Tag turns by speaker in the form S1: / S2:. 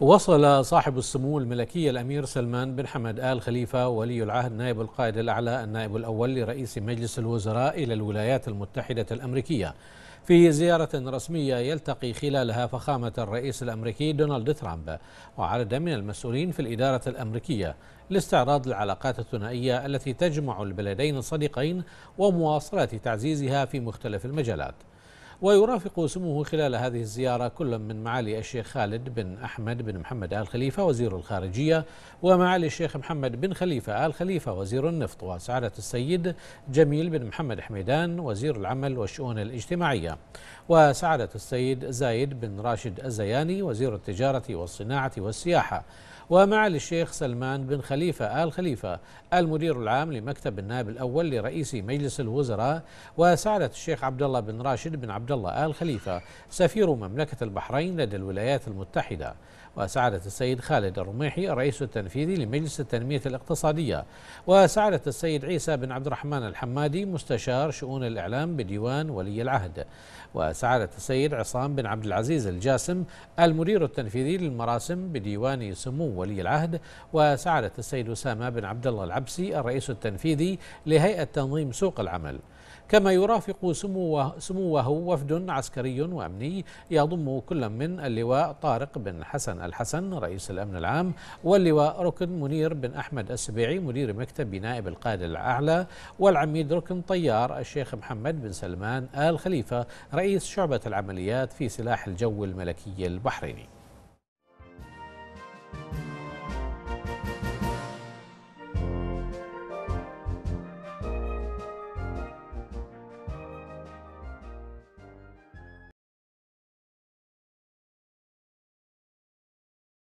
S1: وصل صاحب السمو الملكي الأمير سلمان بن حمد آل خليفة ولي العهد نائب القائد الأعلى النائب الأول لرئيس مجلس الوزراء إلى الولايات المتحدة الأمريكية في زيارة رسمية يلتقي خلالها فخامة الرئيس الأمريكي دونالد ترامب وعدد من المسؤولين في الإدارة الأمريكية لاستعراض العلاقات الثنائية التي تجمع البلدين الصديقين ومواصلة تعزيزها في مختلف المجالات ويرافق سموه خلال هذه الزيارة كل من معالي الشيخ خالد بن أحمد بن محمد آل خليفة وزير الخارجية ومعالي الشيخ محمد بن خليفة آل خليفة وزير النفط وسعادة السيد جميل بن محمد حميدان وزير العمل والشؤون الاجتماعية وسعادة السيد زايد بن راشد الزياني وزير التجارة والصناعة والسياحة ومعالي الشيخ سلمان بن خليفة آل خليفة المدير العام لمكتب النائب الأول لرئيس مجلس الوزراء وسعادة الشيخ عبد الله بن راشد بن عبد عبد الله آل خليفة سفير مملكة البحرين لدى الولايات المتحدة وسعادة السيد خالد الرميحي الرئيس التنفيذي لمجلس التنمية الاقتصادية وسعادة السيد عيسى بن عبد الرحمن الحمادي مستشار شؤون الإعلام بديوان ولي العهد وسعادة السيد عصام بن عبد العزيز الجاسم المدير التنفيذي للمراسم بديوان سمو ولي العهد وسعادة السيد أسامة بن عبد الله العبسي الرئيس التنفيذي لهيئة تنظيم سوق العمل كما يرافق سموه, سموه وفد عسكري وأمني يضم كل من اللواء طارق بن حسن الحسن رئيس الأمن العام واللواء ركن منير بن أحمد السبيعي مدير مكتب نائب القائد الأعلى والعميد ركن طيار الشيخ محمد بن سلمان آل خليفة رئيس شعبة العمليات في سلاح الجو الملكي البحريني